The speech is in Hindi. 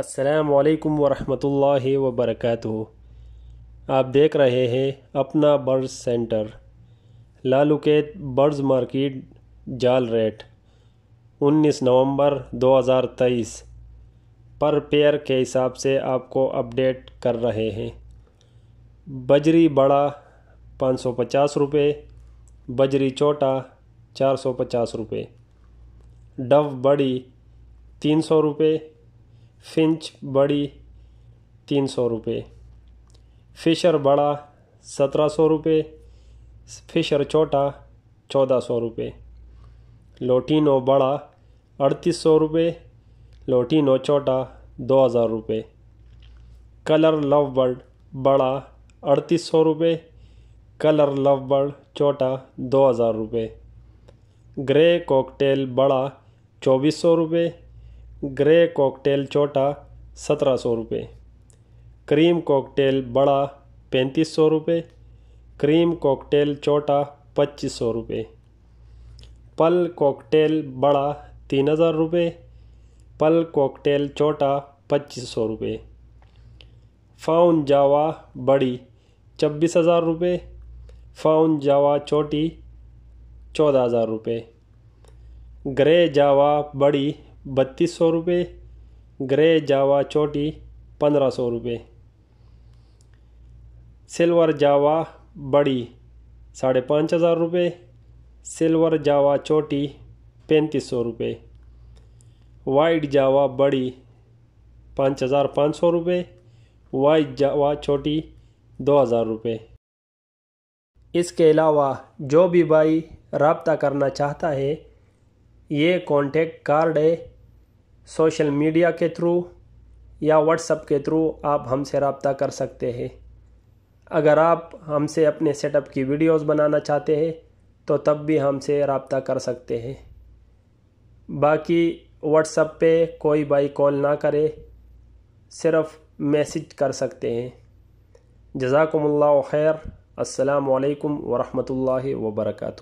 असलकम वरहमतुल्लाहि वबरकatuh आप देख रहे हैं अपना bird centre Lalukhet birds market जाल रेट 19 नवंबर 2023 पर पेयर के हिसाब से आपको अपडेट कर रहे हैं बजरी बड़ा 550 रुपए बजरी छोटा 450 रुपए डव बड़ी 300 रुपए फिंच बड़ी तीन सौ रुपये फिशर बड़ा सत्रह सौ रुपये फिशर छोटा चौदह सौ रुपये लोटिनो बड़ा अड़तीस सौ रुपये लोटिनो छोटा दो हज़ार रुपये कलर लव बर्ड बड़ा अड़तीस सौ रुपये कलर लव बर्ड छोटा दो हज़ार रुपये ग्रे कॉकटेल बड़ा चौबीस सौ रुपये ग्रे कॉकटेल छोटा सत्रह सौ रुपये क्रीम कॉकटेल बड़ा पैंतीस सौ रुपये क्रीम कॉकटेल छोटा पच्चीस सौ रुपये पल कॉकटेल बड़ा तीन हज़ार रुपये पल कॉकटेल छोटा पच्चीस सौ रुपये फाउन जावा बड़ी छब्बीस हज़ार रुपये फाउन जावा छोटी चौदह हज़ार रुपये ग्रे जावा बड़ी बत्तीस सौ रुपये ग्रे जावा चोटी पंद्रह सौ रुपये सिल्वर जावा बड़ी साढ़े पाँच हज़ार रुपये सिल्वर जावा चोटी पैंतीस सौ रुपये वाइट जावा बड़ी पाँच हज़ार पाँच सौ रुपये वाइट जावा छोटी दो हज़ार रुपये इसके अलावा जो भी भाई रबता करना चाहता है ये कॉन्टेक्ट कार्ड है सोशल मीडिया के थ्रू या व्हाट्सअप के थ्रू आप हमसे रबता कर सकते हैं अगर आप हमसे अपने सेटअप की वीडियोस बनाना चाहते हैं तो तब भी हमसे रबता कर सकते हैं बाकी व्हाट्सअप पे कोई बाई कॉल ना करे सिर्फ मैसेज कर सकते हैं जजाकम्ला खैर असलकम वरहमल वर्का